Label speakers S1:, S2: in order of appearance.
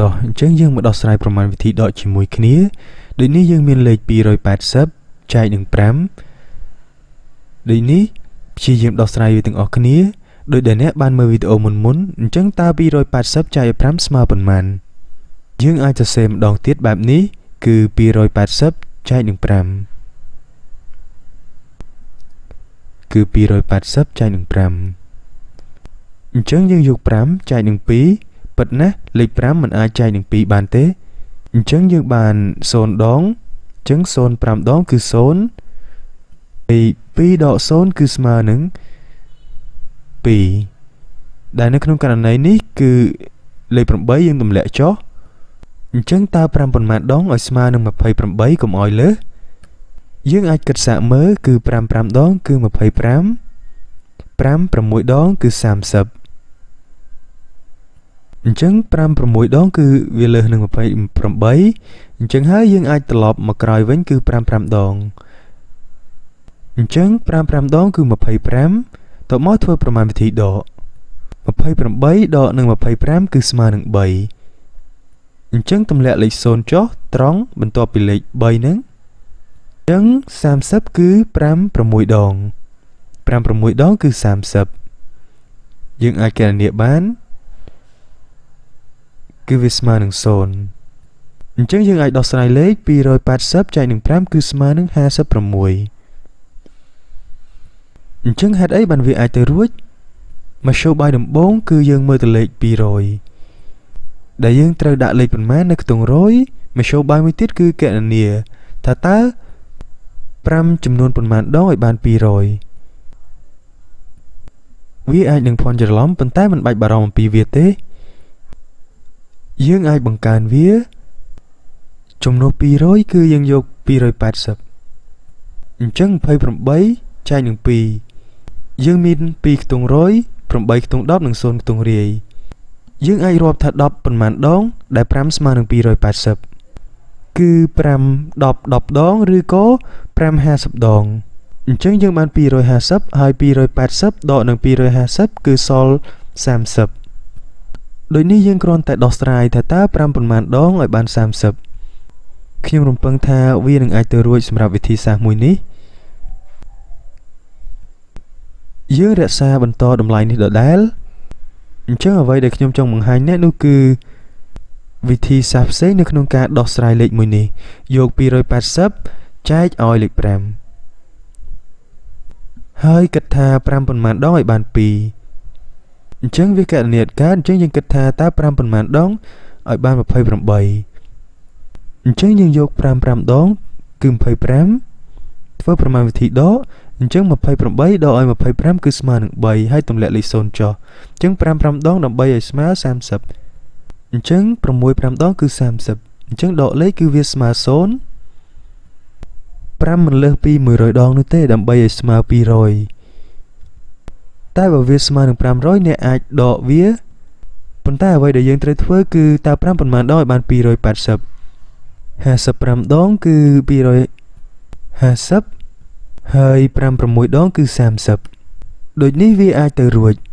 S1: តោះអញ្ចឹងយើងមកដោះស្រាយប្រមាណវិធីដកជាមួយគ្នាដូចនេះយើងមានលេខ280ចែកនឹង5ដូចនេះព្យាយាមដោះស្រាយវាទាំងអស់គ្នាដោយដែលអ្នកបានមើលវីដេអូមុនមុនអញ្ចឹងតើ280ចែកឲ្យ5ស្មើប៉ុន្មានយើងអាចសរសេរម្ដងទៀតបែបនេះ គឺ280ចែកនឹង5គឺ280ចែកនឹង5អញ្ចឹងយើងយក5ចែកនឹង2ពិតណាស់លេខ5มันអាចចែកនឹង2បានទេអញ្ចឹងយើងបាន0ដងអញ្ចឹង05ដង គឺ0ពី2ដក0គឺស្មើនឹង2ដែលនៅ ក្នុងករណីនេះ គឺលេខ8យើងទម្លាក់ចុះអញ្ចឹងតើ5ប៉ុន្មានដងឲ្យស្មើនឹង28កុំឲ្យលើសយើងអាចគិតសាកមើលគឺ5 5ដងគឺ25 5 6ដងគឺ30អញ្ចឹង5 6ដង គឺវាលើសនឹង28អញ្ចឹងហើយយើងអាចត្រឡប់មកក្រោយវិញគឺ5 5ដងអញ្ចឹង5 5ដង គឺ25តមកធ្វើប្រមាណវិធីដក28ដកនឹង25គឺស្មើនឹង3អញ្ចឹងទម្លាក់លេខ0ចុះត្រង់បន្ទាប់ពីលេខ3ហ្នឹងអញ្ចឹង30គឺ5 6ដង5 6ដងគឺ30យើងអាចកណនាបានគឺវាស្មើនឹង0អញ្ចឹងយើងអាចដោះស្រាយលេខ280ចែកនឹង5គឺស្មើនឹង56អញ្ចឹងហេតុអីបានវាអាចទៅរួចមធ្យោបាយដំបូងគឺយើងមើលទៅលេខ200ដែលយើងត្រូវដាក់លេខប៉ុន្មាននៅក្នុងរយមធ្យោបាយមួយទៀតគឺកណនាថាតើ5ចំនួនប៉ុន្មានដងឲ្យបាន200វាអាចនឹងភ័ន្តច្រឡំប៉ុន្តែមិនបាច់បារម្ភអំពីវាទេយើងអាចបង្កើនវា ចំនួន200គឺយើងយក280អញ្ចឹង28ចែកនឹង2យើងមាន2ខ្ទង់រយ8ខ្ទង់10និង0ខ្ទង់រាយយើងអាចរាប់ថា10ប៉ុន្មានដងដែល5ស្មើនឹង280គឺ5 10 10ដងឬក៏550ដងអញ្ចឹងយើងបាន250ហើយ280ដកនឹង250គឺសល់30ដោយនេះយើងគ្រាន់តែដោះស្រាយថាតើ5ប៉ុន្មានដងឲ្យបាន30ខ្ញុំរំពឹងថាវានឹងអាចទៅរួចសម្រាប់វិធីសាស្ត្រមួយនេះយើងរក្សាបន្តតម្លៃនេះដដែលអញ្ចឹងអ្វីដែលខ្ញុំចង់បង្ហាញអ្នកនោះគឺវិធីសាស្ត្រផ្សេងនៅក្នុងការដោះស្រាយលេខមួយនេះយក280ចែកឲ្យលេខ5ហើយគិតថា5ប៉ុន្មាន ដងឲ្យបាន2អញ្ចឹងវាកណនីតកើតអញ្ចឹងយើងគិតថាតើ5ប៉ុន្មានដងឲ្យបាន28អញ្ចឹងយើងយក5 5ដងគឺ25ធ្វើ ប្រមាណវិធីដកអញ្ចឹង28ដកឲ្យ25គឺស្មើនឹង3ហើយទម្លាក់លេខ0ចុះអញ្ចឹង5 5ដងដើម្បីឲ្យស្មើ30អញ្ចឹង6 5ដងគឺ30អញ្ចឹងដកលេខគឺវាស្មើ0 5មិនលើសពី100ដងនោះទេដើម្បីឲ្យស្មើ200តែបើវាស្មើនឹង500អ្នកអាចដកវាប៉ុន្តែអ្វីដែលយើងត្រូវធ្វើគឺតើ5ប៉ុន្មានដងឲ្យបាន280 55ដងគឺ250ហើយ56ដងគឺ30ដូចនេះវាអាចទៅរួច